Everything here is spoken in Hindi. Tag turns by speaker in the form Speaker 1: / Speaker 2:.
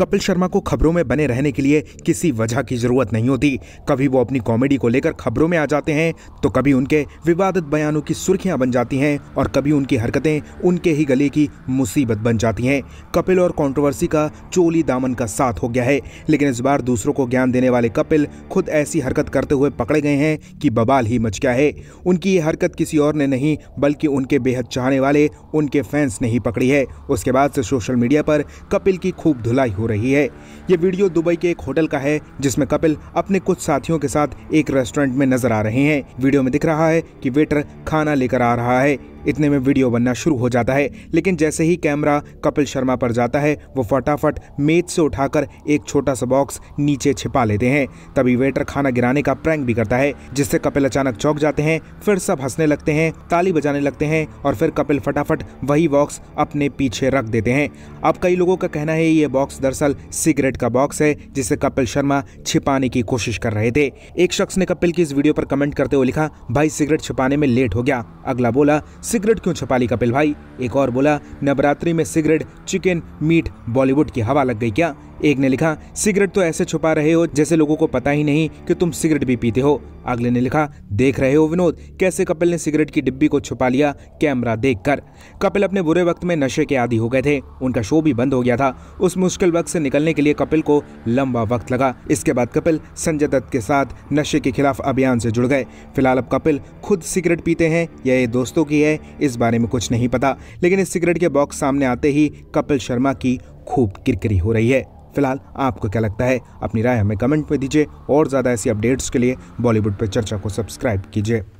Speaker 1: कपिल शर्मा को खबरों में बने रहने के लिए किसी वजह की जरूरत नहीं होती कभी वो अपनी कॉमेडी को लेकर खबरों में आ जाते हैं तो कभी उनके विवादित बयानों की सुर्खियां बन जाती हैं और कभी उनकी हरकतें उनके ही गले की मुसीबत बन जाती हैं कपिल और कॉन्ट्रोवर्सी का चोली दामन का साथ हो गया है लेकिन इस बार दूसरों को ज्ञान देने वाले कपिल खुद ऐसी हरकत करते हुए पकड़े गए हैं कि बबाल ही मच गया है उनकी ये हरकत किसी और ने नहीं बल्कि उनके बेहद चाहने वाले उनके फैंस ने ही पकड़ी है उसके बाद से सोशल मीडिया पर कपिल की खूब धुलाई हो रही है ये वीडियो दुबई के एक होटल का है जिसमें कपिल अपने कुछ साथियों के साथ एक रेस्टोरेंट में नजर आ रहे हैं वीडियो में दिख रहा है कि वेटर खाना लेकर आ रहा है इतने में वीडियो बनना शुरू हो जाता है लेकिन जैसे ही कैमरा कपिल शर्मा पर जाता है वो फटाफट मेज से उठाकर एक छोटा सा बॉक्स नीचे छिपा लेते हैं तभी वेटर खाना गिराने का प्रैंक भी करता है जिससे कपिल अचानक चौक जाते हैं फिर सब हंसने लगते हैं ताली बजाने लगते हैं और फिर कपिल फटाफट वही बॉक्स अपने पीछे रख देते हैं अब कई लोगों का कहना है ये बॉक्स दरअसल सिगरेट का बॉक्स है जिसे कपिल शर्मा छिपाने की कोशिश कर रहे थे एक शख्स ने कपिल की इस वीडियो पर कमेंट करते हुए लिखा भाई सिगरेट छिपाने में लेट हो गया अगला बोला सिगरेट क्यों छपा ली कपिल भाई एक और बोला नवरात्रि में सिगरेट चिकन मीट बॉलीवुड की हवा लग गई क्या एक ने लिखा सिगरेट तो ऐसे छुपा रहे हो जैसे लोगों को पता ही नहीं कि तुम सिगरेट भी पीते हो अगले ने लिखा देख रहे हो विनोद कैसे कपिल ने सिगरेट की डिब्बी को छुपा लिया कैमरा देखकर कपिल अपने बुरे वक्त में नशे के आदि हो गए थे उनका शो भी बंद हो गया था उस मुश्किल वक्त से निकलने के लिए कपिल को लंबा वक्त लगा इसके बाद कपिल संजय दत्त के साथ नशे के खिलाफ अभियान से जुड़ गए फिलहाल अब कपिल खुद सिगरेट पीते हैं या ये दोस्तों की है इस बारे में कुछ नहीं पता लेकिन इस सिगरेट के बॉक्स सामने आते ही कपिल शर्मा की खूब किरकिरी हो रही है फिलहाल आपको क्या लगता है अपनी राय हमें कमेंट में दीजिए और ज़्यादा ऐसी अपडेट्स के लिए बॉलीवुड पर चर्चा को सब्सक्राइब कीजिए